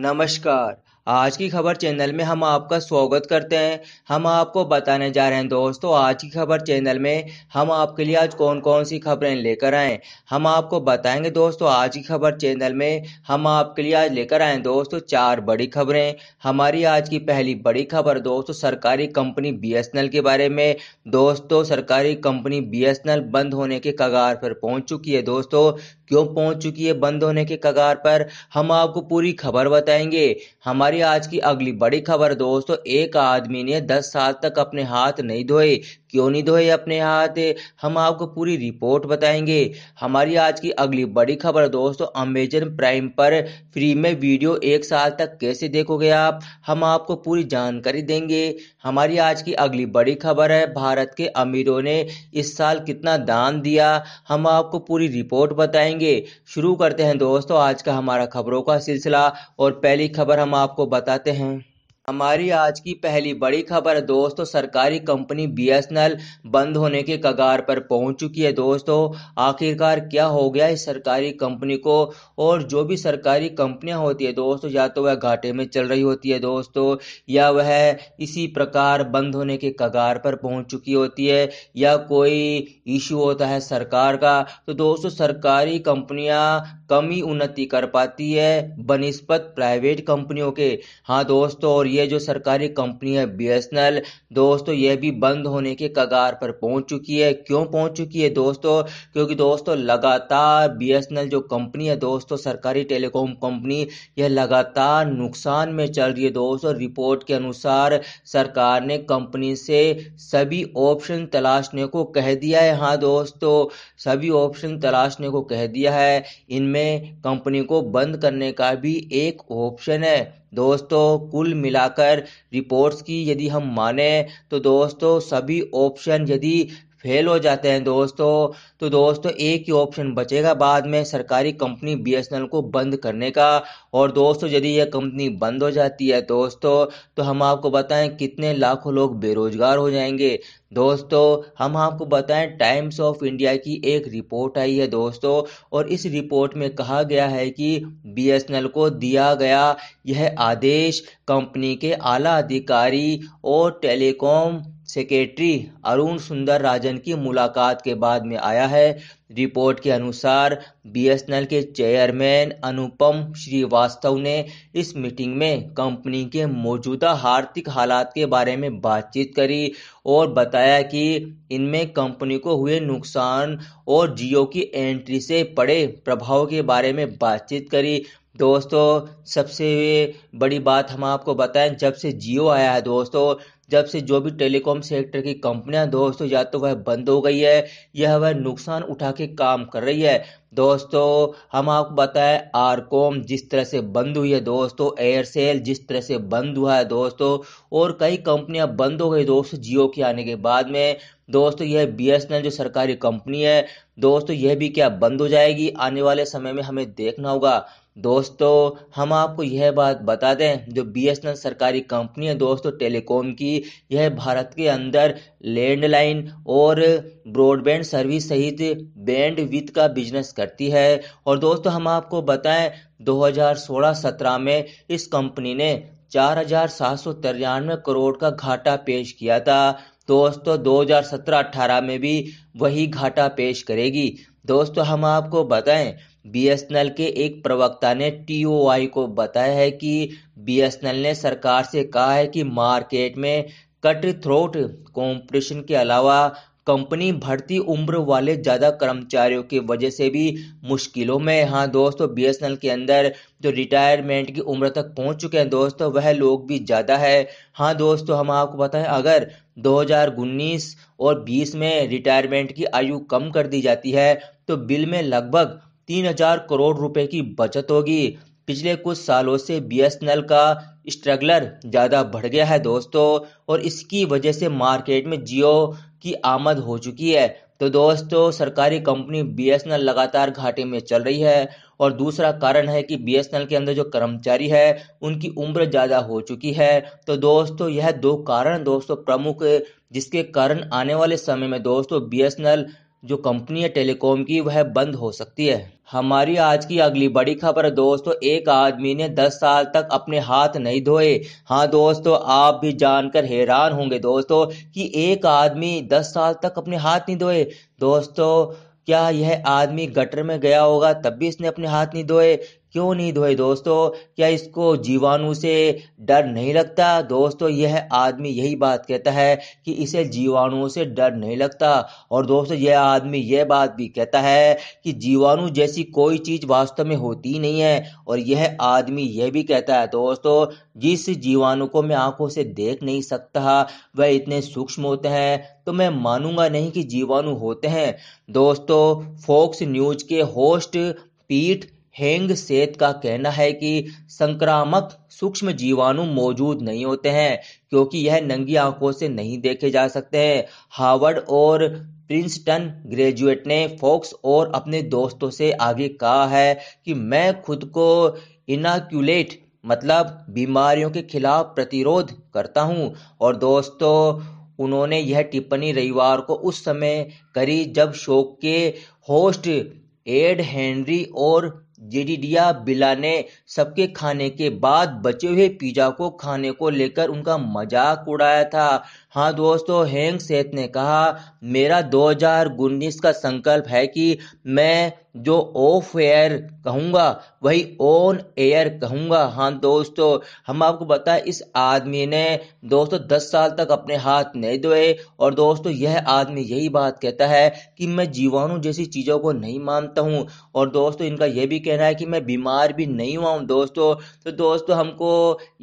नमस्कार आज की खबर चैनल में हम आपका स्वागत करते हैं हम आपको बताने जा रहे हैं दोस्तों आज की खबर चैनल में हम आपके लिए आज कौन कौन सी खबरें लेकर आए हम आपको बताएंगे दोस्तों आज की खबर चैनल में हम आपके लिए आज लेकर आए दोस्तों चार बड़ी खबरें हमारी आज की पहली बड़ी खबर दोस्तों सरकारी कंपनी बी के बारे में दोस्तों सरकारी कंपनी बी बंद होने के कगार पर पहुंच चुकी है दोस्तों क्यों पहुंच चुकी है बंद होने के कगार पर हम आपको पूरी खबर बताएंगे हमारी हमारी आज की अगली बड़ी खबर दोस्तों एक आदमी ने 10 साल तक अपने हाथ नहीं धोए क्यों नहीं धोए अपने हाथ हम आपको पूरी रिपोर्ट बताएंगे हमारी आज की अगली बड़ी खबर दोस्तों अमेजन प्राइम पर फ्री में वीडियो एक साल तक कैसे देखोगे आप हम आपको पूरी जानकारी देंगे हमारी आज की अगली बड़ी खबर है भारत के अमीरों ने इस साल कितना दान दिया हम आपको पूरी रिपोर्ट बताएंगे शुरू करते हैं दोस्तों आज का हमारा खबरों का सिलसिला और पहली खबर हम आपको बताते हैं हमारी आज की पहली बड़ी खबर दोस्तों सरकारी कंपनी बीएसएनएल बंद होने के कगार पर पहुंच चुकी है दोस्तों आखिरकार क्या हो गया इस सरकारी कंपनी को और जो भी सरकारी कंपनियां होती है दोस्तों या तो वह घाटे में चल रही होती है दोस्तों या वह इसी प्रकार बंद होने के कगार पर पहुंच चुकी होती है या कोई इशू होता है सरकार का तो दोस्तों सरकारी कंपनियां कमी उन्नति कर पाती है बनस्पत प्राइवेट कंपनियों के हाँ दोस्तों और ये जो सरकारी कंपनी है बी दोस्तों ये भी बंद होने के कगार पर पहुंच चुकी है क्यों पहुंच चुकी है दोस्तों क्योंकि दोस्तों लगातार बी जो कंपनी है दोस्तों सरकारी टेलीकॉम कंपनी यह लगातार नुकसान में चल रही है दोस्तों रिपोर्ट के अनुसार सरकार ने कंपनी से सभी ऑप्शन तलाशने को कह दिया है हाँ दोस्तों सभी ऑप्शन तलाशने को कह दिया है इनमें में कंपनी को बंद करने का भी एक ऑप्शन है दोस्तों कुल मिलाकर रिपोर्ट्स की यदि हम माने तो दोस्तों सभी ऑप्शन यदि फेल हो जाते हैं दोस्तों तो दोस्तों एक ही ऑप्शन बचेगा बाद में सरकारी कंपनी बी को बंद करने का और दोस्तों यदि यह कंपनी बंद हो जाती है दोस्तों तो हम आपको बताएं कितने लाखों लोग बेरोजगार हो जाएंगे दोस्तों हम आपको बताएं टाइम्स ऑफ इंडिया की एक रिपोर्ट आई है दोस्तों और इस रिपोर्ट में कहा गया है कि बी को दिया गया यह आदेश कंपनी के आला अधिकारी और टेलीकॉम सेक्रेटरी अरुण सुंदर राजन की मुलाकात के बाद में आया है रिपोर्ट के अनुसार बीएसएनएल के चेयरमैन अनुपम श्रीवास्तव ने इस मीटिंग में कंपनी के मौजूदा आर्थिक हालात के बारे में बातचीत करी और बताया कि इनमें कंपनी को हुए नुकसान और जियो की एंट्री से पड़े प्रभाव के बारे में बातचीत करी दोस्तों सबसे बड़ी बात हम आपको बताएं जब से जियो आया है दोस्तों जब से जो भी टेलीकॉम सेक्टर की कंपनियां दोस्तों या तो वह बंद हो गई है या वह नुकसान उठा के काम कर रही है दोस्तों हम आपको बताएं आरकॉम जिस तरह से बंद हुई है दोस्तों एयरसेल जिस तरह से बंद हुआ है दोस्तों और कई कंपनियां बंद हो गई दोस्तों जियो के आने के बाद में दोस्तों यह बी जो सरकारी कंपनी है दोस्तों यह भी क्या बंद हो जाएगी आने वाले समय में हमें देखना होगा दोस्तों हम आपको यह बात बता दें जो बी सरकारी कंपनी है दोस्तों टेलीकॉम की यह भारत के अंदर लैंडलाइन और ब्रॉडबैंड सर्विस सहित बैंड बैंडविड्थ का बिजनेस करती है और दोस्तों हम आपको बताएं 2016-17 में इस कंपनी ने चार करोड़ का घाटा पेश किया था दोस्तों 2017-18 में भी वही घाटा पेश करेगी दोस्तों हम आपको बताएं बीएसएनएल के एक प्रवक्ता ने टीओआई को बताया है कि बीएसएनएल ने सरकार से कहा है कि मार्केट में कट थ्रोट कॉम्पिटिशन के अलावा कंपनी भर्ती उम्र वाले ज़्यादा कर्मचारियों की वजह से भी मुश्किलों में हाँ दोस्तों बी के अंदर जो रिटायरमेंट की उम्र तक पहुंच चुके हैं दोस्तों वह लोग भी ज़्यादा है हाँ दोस्तों हम आपको बताएं अगर दो और 20 में रिटायरमेंट की आयु कम कर दी जाती है तो बिल में लगभग तीन हजार करोड़ रुपए की बचत होगी पिछले कुछ सालों से बीएसएनएल का स्ट्रगलर ज़्यादा बढ़ गया है दोस्तों और इसकी वजह से मार्केट में जियो की आमद हो चुकी है तो दोस्तों सरकारी कंपनी बीएसएनएल लगातार घाटे में चल रही है और दूसरा कारण है कि बीएसएनएल के अंदर जो कर्मचारी है उनकी उम्र ज़्यादा हो चुकी है तो दोस्तों यह दो कारण दोस्तों प्रमुख जिसके कारण आने वाले समय में दोस्तों बीएसएनएल जो कंपनी है टेलीकॉम की वह बंद हो सकती है हमारी आज की अगली बड़ी खबर दोस्तों एक आदमी ने 10 साल तक अपने हाथ नहीं धोए हाँ दोस्तों आप भी जानकर हैरान होंगे दोस्तों कि एक आदमी 10 साल तक अपने हाथ नहीं धोए दोस्तों क्या यह आदमी गटर में गया होगा तब भी इसने अपने हाथ नहीं धोए क्यों नहीं धोए दोस्तों क्या इसको जीवाणु से डर नहीं लगता दोस्तों यह आदमी यही बात कहता है कि इसे जीवाणुओं से डर नहीं लगता और दोस्तों यह आदमी यह बात भी कहता है कि जीवाणु जैसी कोई चीज़ वास्तव में होती ही नहीं है और यह आदमी यह भी कहता है दोस्तों जिस जीवाणु को मैं आंखों से देख नहीं सकता वह इतने सूक्ष्म होते हैं तो मैं मानूंगा नहीं कि जीवाणु होते हैं दोस्तों फोक्स न्यूज के होस्ट पीठ हेंग सेत का कहना है कि संक्रामक सूक्ष्म जीवाणु मौजूद नहीं होते हैं क्योंकि यह नंगी आंखों से नहीं देखे जा सकते हैं हार्वर्ड और प्रिंसटन ग्रेजुएट ने फॉक्स और अपने दोस्तों से आगे कहा है कि मैं खुद को इनाक्यूलेट मतलब बीमारियों के खिलाफ प्रतिरोध करता हूं और दोस्तों उन्होंने यह टिप्पणी रविवार को उस समय करी जब शोक के होस्ट एड हेनरी और जेडीडिया बिला ने सबके खाने के बाद बचे हुए पिज्जा को खाने को लेकर उनका मजाक उड़ाया था हाँ दोस्तों हैंग सेठ ने कहा मेरा 2019 का संकल्प है कि मैं जो ऑफ एयर कहूँगा वही ऑन एयर कहूँगा हाँ दोस्तों हम आपको बताएं इस आदमी ने दोस्तों दस साल तक अपने हाथ नहीं धोए और दोस्तों यह आदमी यही बात कहता है कि मैं जीवाणु जैसी चीज़ों को नहीं मानता हूँ और दोस्तों इनका यह भी कहना है कि मैं बीमार भी नहीं हुआ हूँ दोस्तों तो दोस्तों हमको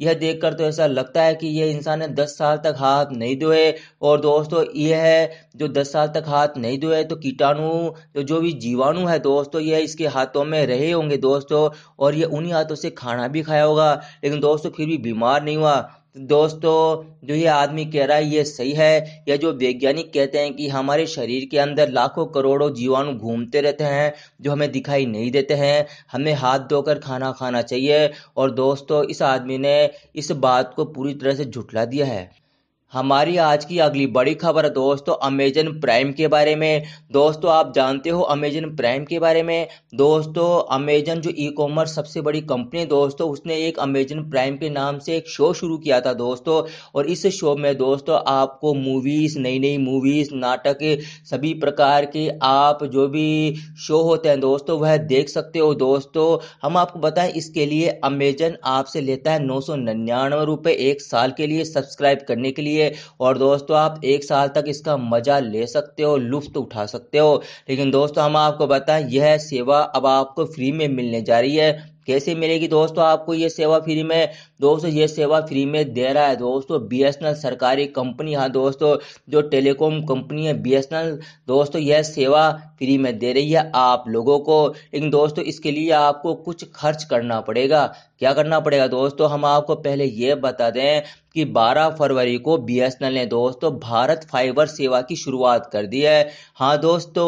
यह देख तो ऐसा लगता है कि यह इंसान ने दस साल तक हाथ नहीं धोए और दोस्तों यह जो दस साल तक हाथ नहीं धोए तो कीटाणु तो जो भी जीवाणु है दोस्त दोस्तों ये इसके हाथों में रहे होंगे दोस्तों और ये उन्हीं हाथों से खाना भी खाया होगा लेकिन दोस्तों फिर भी बीमार नहीं हुआ तो दोस्तों जो ये आदमी कह रहा है ये सही है या जो वैज्ञानिक कहते हैं कि हमारे शरीर के अंदर लाखों करोड़ों जीवाणु घूमते रहते हैं जो हमें दिखाई नहीं देते हैं हमें हाथ धोकर खाना खाना चाहिए और दोस्तों इस आदमी ने इस बात को पूरी तरह से झुठला दिया है हमारी आज की अगली बड़ी खबर दोस्तों अमेजन प्राइम के बारे में दोस्तों आप जानते हो अमेजन प्राइम के बारे में दोस्तों अमेजन जो ई कॉमर्स सबसे बड़ी कंपनी दोस्तों उसने एक अमेजन प्राइम के नाम से एक शो शुरू किया था दोस्तों और इस शो में दोस्तों आपको मूवीज़ नई नई मूवीज़ नाटक सभी प्रकार के आप जो भी शो होते हैं दोस्तों वह देख सकते हो दोस्तों हम आपको बताएं इसके लिए अमेजन आपसे लेता है नौ सौ निन्यानवे रुपये एक साल के लिए सब्सक्राइब करने के लिए है और दोस्तों आप एक साल तक इसका मजा ले सकते हो लुफ्त तो उठा सकते हो लेकिन दोस्तों हम आपको बताएं यह सेवा अब आपको फ्री में मिलने जा रही है कैसे मिलेगी दोस्तों आपको ये सेवा फ्री में दोस्तों ये सेवा फ्री में दे रहा है दोस्तों बी सरकारी कंपनी हाँ दोस्तों जो टेलीकॉम कंपनी है बी दोस्तों यह सेवा फ्री में दे रही है आप लोगों को लेकिन दोस्तों इसके लिए आपको कुछ खर्च करना पड़ेगा क्या करना पड़ेगा दोस्तों हम आपको पहले ये बता दें कि 12 फरवरी को बी ने दोस्तों भारत फाइबर सेवा की शुरुआत कर दी है हाँ दोस्तों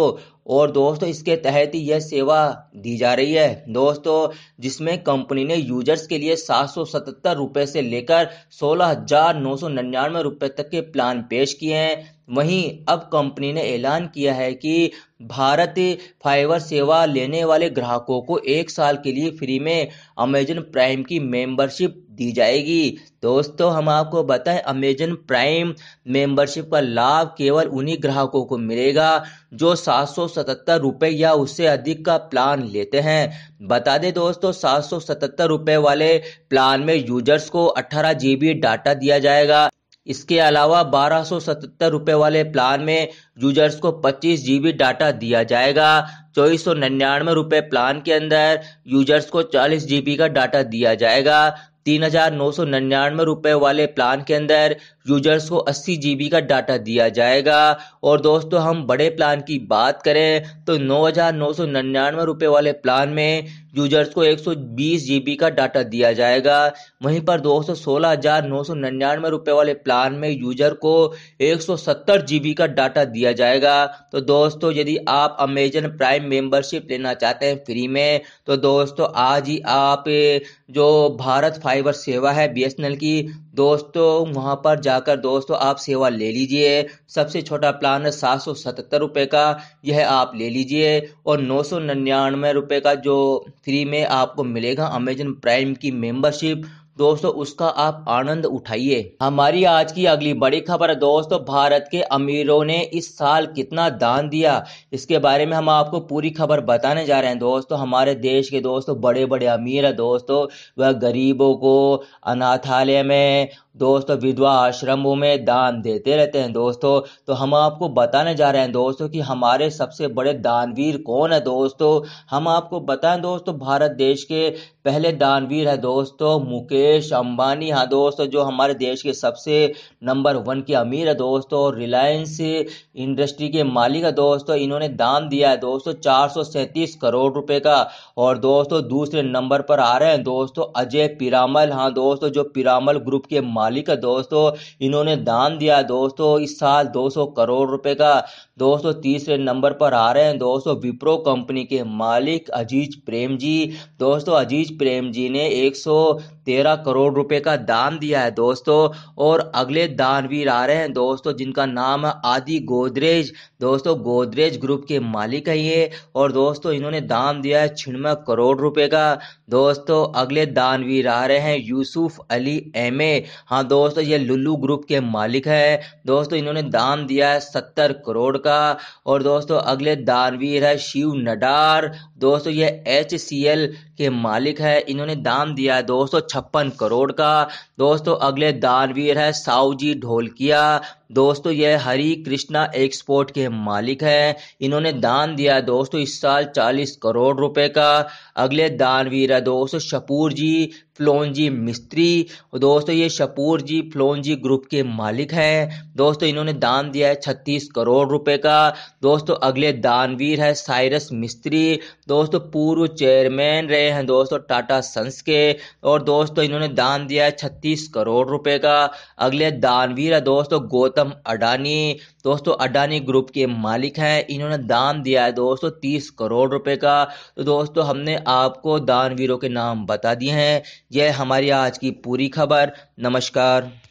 और दोस्तों इसके तहत ही यह सेवा दी जा रही है दोस्तों जिसमें कंपनी ने यूजर्स के लिए सात सौ से लेकर सोलह हजार नौ सौ निन्यानवे तक के प्लान पेश किए हैं वहीं अब कंपनी ने ऐलान किया है कि भारत फाइबर सेवा लेने वाले ग्राहकों को एक साल के लिए फ्री में अमेजन प्राइम की मेंबरशिप दी जाएगी दोस्तों हम आपको बताएं अमेजन प्राइम मेंबरशिप का लाभ केवल उन्हीं ग्राहकों को मिलेगा जो सात सौ सतहत्तर रुपये या उससे अधिक का प्लान लेते हैं बता दें दोस्तों सात सौ सतहत्तर रुपये वाले प्लान में यूजर्स को अठारह जी डाटा दिया जाएगा इसके अलावा 1277 रुपए वाले प्लान में यूजर्स को 25 जीबी डाटा दिया जाएगा चौबीस सौ निन्यानवे रुपए प्लान के अंदर यूजर्स को 40 जीबी का डाटा दिया जाएगा तीन हजार नौ सौ निन्यानवे रुपए वाले प्लान के अंदर यूजर्स को अस्सी जीबी का डाटा दिया जाएगा और दोस्तों हम बड़े प्लान की बात करें तो नौ हजार नौ सौ निन्यानवे रुपए वाले प्लान में यूजर्स को 120 जीबी का डाटा दिया जाएगा वहीं पर दो रुपए वाले प्लान में यूजर को 170 जीबी का डाटा दिया जाएगा तो दोस्तों यदि आप अमेजन प्राइम मेंबरशिप लेना चाहते हैं फ्री में तो दोस्तों आज ही आप जो भारत फाइबर सेवा है बी की दोस्तों वहां पर जाकर दोस्तों आप सेवा ले लीजिए सबसे छोटा प्लान है सात सौ सतहत्तर रुपये का यह आप ले लीजिए और नौ सौ निन्यानवे रुपये का जो फ्री में आपको मिलेगा अमेजन प्राइम की मेंबरशिप दोस्तों उसका आप आनंद उठाइए हमारी आज की अगली बड़ी खबर है दोस्तों भारत के अमीरों ने इस साल कितना दान दिया इसके बारे में हम आपको पूरी खबर बताने जा रहे हैं दोस्तों हमारे देश के दोस्तों बड़े बड़े अमीर है दोस्तों वह गरीबों को अनाथालय में दोस्तों विधवा आश्रमों में दान देते रहते हैं दोस्तों तो हम आपको बताने जा रहे हैं दोस्तों कि हमारे सबसे बड़े दानवीर कौन है दोस्तों हम आपको बताएं दोस्तों भारत देश के पहले दानवीर है दोस्तों मुकेश अंबानी हाँ दोस्तों जो हमारे देश के सबसे नंबर वन के अमीर है दोस्तों और रिलायंस इंडस्ट्री के मालिक है दोस्तों इन्होंने दान दिया है दोस्तों चार करोड़ रुपए का और दोस्तों दूसरे नंबर पर आ रहे हैं दोस्तों अजय पिरामल हाँ दोस्तों जो पिरामल ग्रुप के मालिक मालिक है दोस्तों इन्होंने दान दिया दोस्तों इस साल 200 करोड़ रुपए का दोस्तों तीसरे नंबर पर आ रहे हैं दोस्तों विप्रो कंपनी के मालिक अजीज प्रेम जी दोस्तों अजीज प्रेम जी ने 113 करोड़ रुपए का दान दिया है दोस्तों और अगले दानवीर आ रहे हैं दोस्तों जिनका नाम है आदि गोदरेज दोस्तों गोदरेज ग्रुप के मालिक है ये और दोस्तों इन्होंने दान दिया है छिणवे करोड़ रुपए का दोस्तों अगले दानवीर आ रहे हैं यूसुफ अली एम ए हाँ दोस्तों ये लुल्लू ग्रुप के मालिक है दोस्तों इन्होंने दान दिया है सत्तर करोड़ का का और दोस्तों अगले दानवीर है शिव नडार दोस्तों ये एच सी एल के मालिक है इन्होंने दाम दिया है सौ छप्पन करोड़ का दोस्तों अगले दानवीर है साउजी जी ढोलकिया दोस्तों यह हरी कृष्णा एक्सपोर्ट के मालिक हैं इन्होंने दान दिया दोस्तों इस साल चालीस करोड़ रुपए का अगले दानवीर है दोस्तों शपूर जी जी मिस्त्री दोस्तों ये शपूर जी जी ग्रुप के मालिक हैं दोस्तों इन्होंने दान दिया है छत्तीस करोड़ रुपए का दोस्तों अगले दानवीर है साइरस मिस्त्री दोस्तों पूर्व चेयरमैन रहे हैं दोस्तों टाटा सन्स के और दोस्तों इन्होंने दान दिया है छत्तीस करोड़ रुपए का अगले दानवीर है दोस्तों गौतम गौतम अडानी दोस्तों अडानी ग्रुप के मालिक हैं इन्होंने दान दिया है दोस्तों तीस करोड़ रुपए का तो दोस्तों हमने आपको दानवीरों के नाम बता दिए हैं यह हमारी आज की पूरी खबर नमस्कार